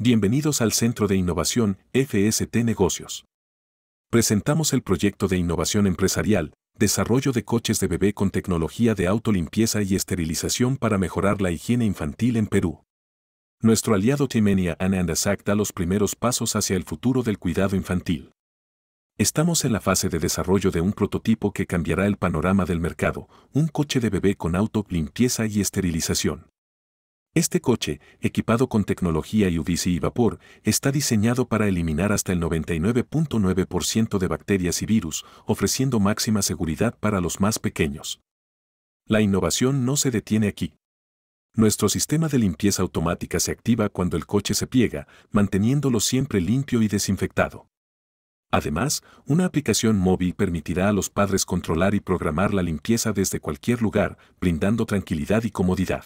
Bienvenidos al Centro de Innovación FST Negocios. Presentamos el proyecto de innovación empresarial, desarrollo de coches de bebé con tecnología de autolimpieza y esterilización para mejorar la higiene infantil en Perú. Nuestro aliado Timenia Anandasak da los primeros pasos hacia el futuro del cuidado infantil. Estamos en la fase de desarrollo de un prototipo que cambiará el panorama del mercado, un coche de bebé con auto limpieza y esterilización. Este coche, equipado con tecnología UVC y vapor, está diseñado para eliminar hasta el 99.9% de bacterias y virus, ofreciendo máxima seguridad para los más pequeños. La innovación no se detiene aquí. Nuestro sistema de limpieza automática se activa cuando el coche se pliega, manteniéndolo siempre limpio y desinfectado. Además, una aplicación móvil permitirá a los padres controlar y programar la limpieza desde cualquier lugar, brindando tranquilidad y comodidad.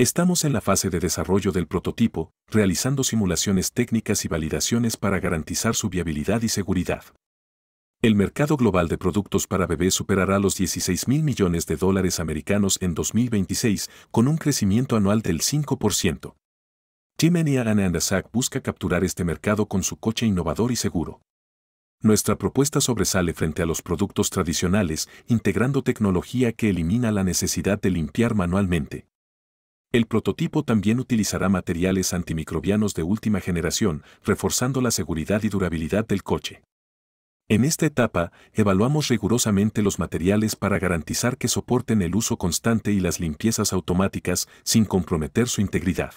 Estamos en la fase de desarrollo del prototipo, realizando simulaciones técnicas y validaciones para garantizar su viabilidad y seguridad. El mercado global de productos para bebés superará los 16 mil millones de dólares americanos en 2026, con un crecimiento anual del 5%. Jimmy Anandasak busca capturar este mercado con su coche innovador y seguro. Nuestra propuesta sobresale frente a los productos tradicionales, integrando tecnología que elimina la necesidad de limpiar manualmente. El prototipo también utilizará materiales antimicrobianos de última generación, reforzando la seguridad y durabilidad del coche. En esta etapa, evaluamos rigurosamente los materiales para garantizar que soporten el uso constante y las limpiezas automáticas sin comprometer su integridad.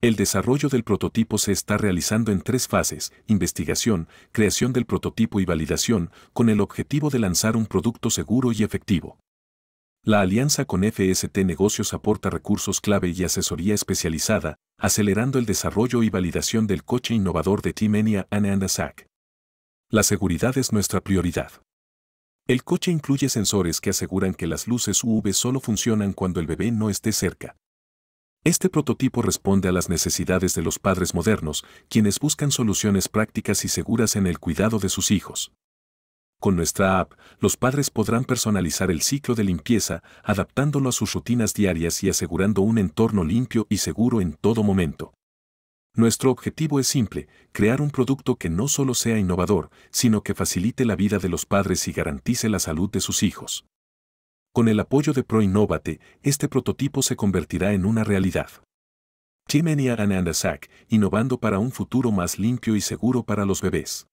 El desarrollo del prototipo se está realizando en tres fases, investigación, creación del prototipo y validación, con el objetivo de lanzar un producto seguro y efectivo. La alianza con FST Negocios aporta recursos clave y asesoría especializada, acelerando el desarrollo y validación del coche innovador de Timenia Anandasac. La seguridad es nuestra prioridad. El coche incluye sensores que aseguran que las luces UV solo funcionan cuando el bebé no esté cerca. Este prototipo responde a las necesidades de los padres modernos, quienes buscan soluciones prácticas y seguras en el cuidado de sus hijos. Con nuestra app, los padres podrán personalizar el ciclo de limpieza, adaptándolo a sus rutinas diarias y asegurando un entorno limpio y seguro en todo momento. Nuestro objetivo es simple, crear un producto que no solo sea innovador, sino que facilite la vida de los padres y garantice la salud de sus hijos. Con el apoyo de ProInnovate, este prototipo se convertirá en una realidad. Chimeni and innovando para un futuro más limpio y seguro para los bebés.